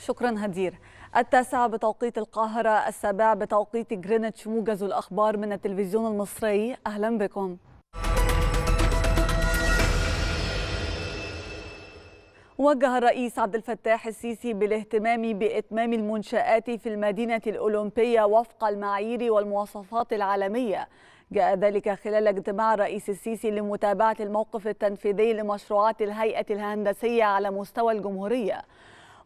شكرا هدير التاسعة بتوقيت القاهرة السابعة بتوقيت جرينتش موجز الأخبار من التلفزيون المصري أهلا بكم وجه الرئيس عبد الفتاح السيسي بالاهتمام باتمام المنشآت في المدينة الأولمبية وفق المعايير والمواصفات العالمية جاء ذلك خلال اجتماع الرئيس السيسي لمتابعة الموقف التنفيذي لمشروعات الهيئة الهندسية على مستوى الجمهورية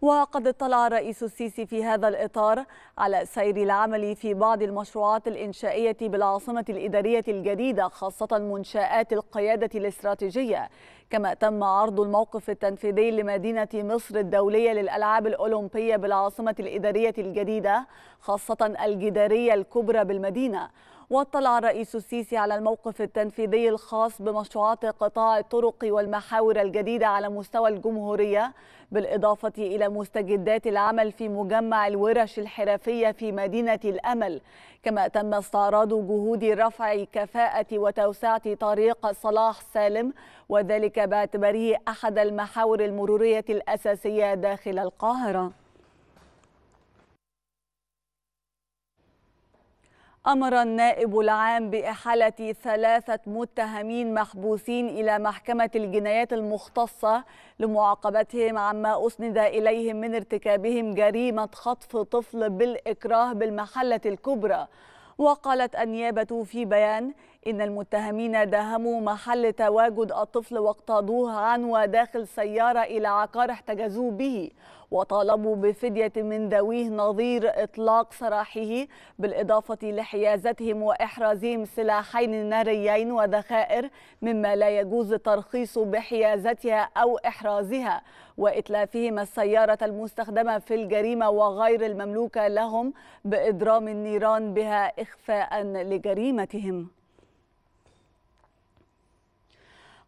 وقد اطلع الرئيس السيسي في هذا الإطار على سير العمل في بعض المشروعات الإنشائية بالعاصمة الإدارية الجديدة خاصة منشآت القيادة الاستراتيجية كما تم عرض الموقف التنفيذي لمدينة مصر الدولية للألعاب الأولمبية بالعاصمة الإدارية الجديدة خاصة الجدارية الكبرى بالمدينة واطلع الرئيس السيسي على الموقف التنفيذي الخاص بمشروعات قطاع الطرق والمحاور الجديدة على مستوى الجمهورية بالإضافة إلى مستجدات العمل في مجمع الورش الحرفية في مدينة الأمل كما تم استعراض جهود رفع كفاءة وتوسعة طريق صلاح سالم وذلك باعتباره أحد المحاور المرورية الأساسية داخل القاهرة أمر النائب العام بإحالة ثلاثة متهمين محبوسين إلى محكمة الجنايات المختصة لمعاقبتهم عما أسند إليهم من ارتكابهم جريمة خطف طفل بالإكراه بالمحلة الكبرى وقالت النيابة في بيان إن المتهمين داهموا محل تواجد الطفل واقتادوه عنوى داخل سيارة إلى عقار احتجزوه به وطالبوا بفدية من ذويه نظير إطلاق سراحه بالإضافة لحيازتهم وإحرازهم سلاحين ناريين وذخائر مما لا يجوز ترخيص بحيازتها أو إحرازها وإتلافهم السيارة المستخدمة في الجريمة وغير المملوكة لهم بإضرام النيران بها إخفاء لجريمتهم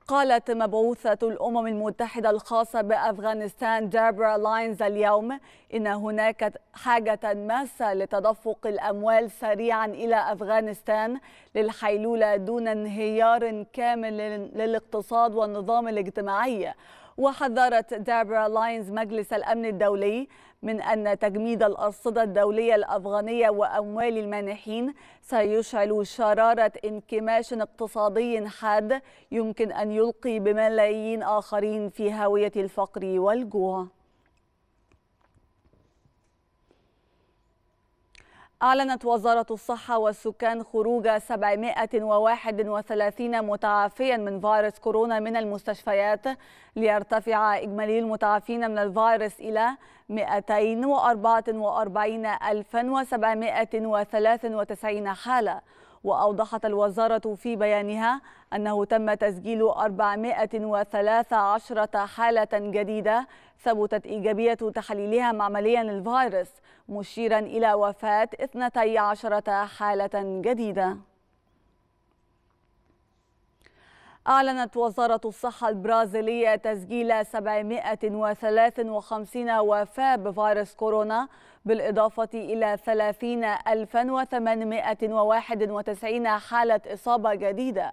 قالت مبعوثة الأمم المتحدة الخاصة بأفغانستان دابرا لاينز اليوم إن هناك حاجة ماسة لتدفق الأموال سريعا إلى أفغانستان للحيلولة دون انهيار كامل للاقتصاد والنظام الاجتماعي وحذرت دابرا لاينز مجلس الأمن الدولي من أن تجميد الأرصدة الدولية الأفغانية وأموال المانحين سيشعل شرارة انكماش اقتصادي حاد يمكن أن يلقي بملايين آخرين في هاوية الفقر والجوع أعلنت وزارة الصحة والسكان خروج 731 متعافيا من فيروس كورونا من المستشفيات ليرتفع إجمالي المتعافين من الفيروس إلى 244,793 حالة وأوضحت الوزارة في بيانها أنه تم تسجيل 413 حالة جديدة ثبتت إيجابية تحليلها معمليا للفيروس مشيرا إلى وفاة 12 حالة جديدة أعلنت وزارة الصحة البرازيلية تسجيل 753 وفاة بفيروس كورونا بالإضافة إلى 30891 حالة إصابة جديدة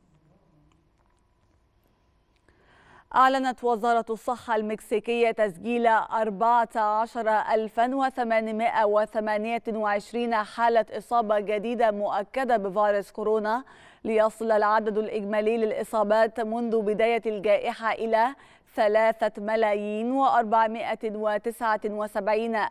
أعلنت وزارة الصحة المكسيكية تسجيل 14828 حالة إصابة جديدة مؤكدة بفيروس كورونا ليصل العدد الإجمالي للإصابات منذ بداية الجائحة إلى 3 ملايين و479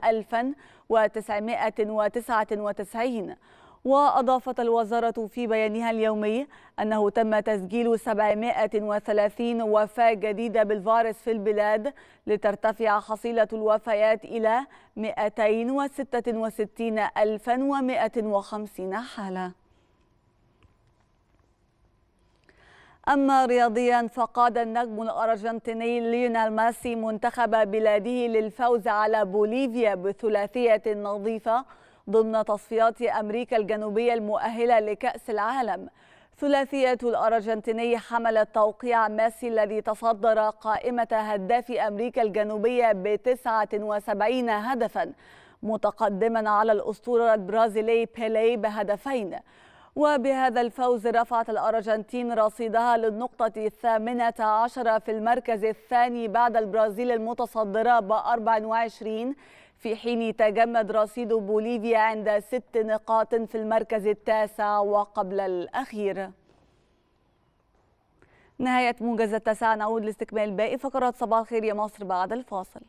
ألفا وتسعمائة وتسعة وتسعين وأضافت الوزارة في بيانها اليومي أنه تم تسجيل 730 وفاة جديدة بالفيروس في البلاد لترتفع حصيلة الوفيات إلى 266150 حالة أما رياضيا فقاد النجم الأرجنتيني ليونال ماسي منتخب بلاده للفوز على بوليفيا بثلاثية نظيفة ضمن تصفيات أمريكا الجنوبية المؤهلة لكأس العالم ثلاثية الأرجنتيني حملت توقيع ميسي الذي تصدر قائمة هداف أمريكا الجنوبية ب 79 هدفاً متقدما على الأسطورة البرازيلي بيلي بهدفين وبهذا الفوز رفعت الأرجنتين رصيدها للنقطة الثامنة عشرة في المركز الثاني بعد البرازيل المتصدرة ب 24 في حين تجمد رصيد بوليفيا عند ست نقاط في المركز التاسع وقبل الأخير نهاية موجز التاسع نعود لاستكمال باقي فقرات صباح الخير يا مصر بعد الفاصل